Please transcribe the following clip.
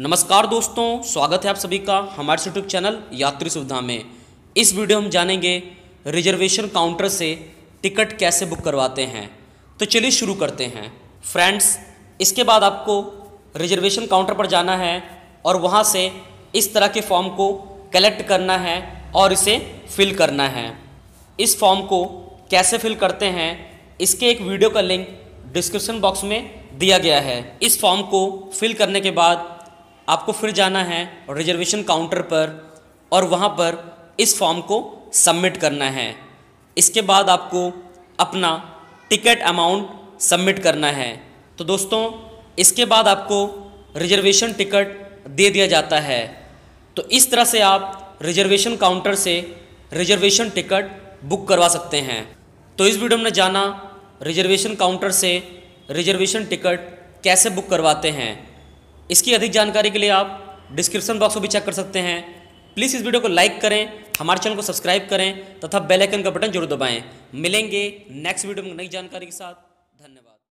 नमस्कार दोस्तों स्वागत है आप सभी का हमारे यूट्यूब चैनल यात्री सुविधा में इस वीडियो हम जानेंगे रिजर्वेशन काउंटर से टिकट कैसे बुक करवाते हैं तो चलिए शुरू करते हैं फ्रेंड्स इसके बाद आपको रिजर्वेशन काउंटर पर जाना है और वहाँ से इस तरह के फॉर्म को कलेक्ट करना है और इसे फिल करना है इस फॉर्म को कैसे फिल करते हैं इसके एक वीडियो का लिंक डिस्क्रिप्शन बॉक्स में दिया गया है इस फॉर्म को फिल करने के बाद आपको फिर जाना है रिजर्वेशन काउंटर पर और वहाँ पर इस फॉर्म को सबमिट करना है इसके बाद आपको अपना टिकट अमाउंट सबमिट करना है तो दोस्तों इसके बाद आपको रिजर्वेशन टिकट दे दिया जाता है तो इस तरह से आप रिजर्वेशन काउंटर से रिजर्वेशन टिकट बुक करवा सकते हैं तो इस वीडियो में जाना रिजर्वेशन काउंटर से रिजर्वेशन टिकट कैसे बुक करवाते हैं इसकी अधिक जानकारी के लिए आप डिस्क्रिप्शन बॉक्स को भी चेक कर सकते हैं प्लीज़ इस वीडियो को लाइक करें हमारे चैनल को सब्सक्राइब करें तथा बेल आइकन का बटन जरूर दबाएं मिलेंगे नेक्स्ट वीडियो में नई जानकारी के साथ धन्यवाद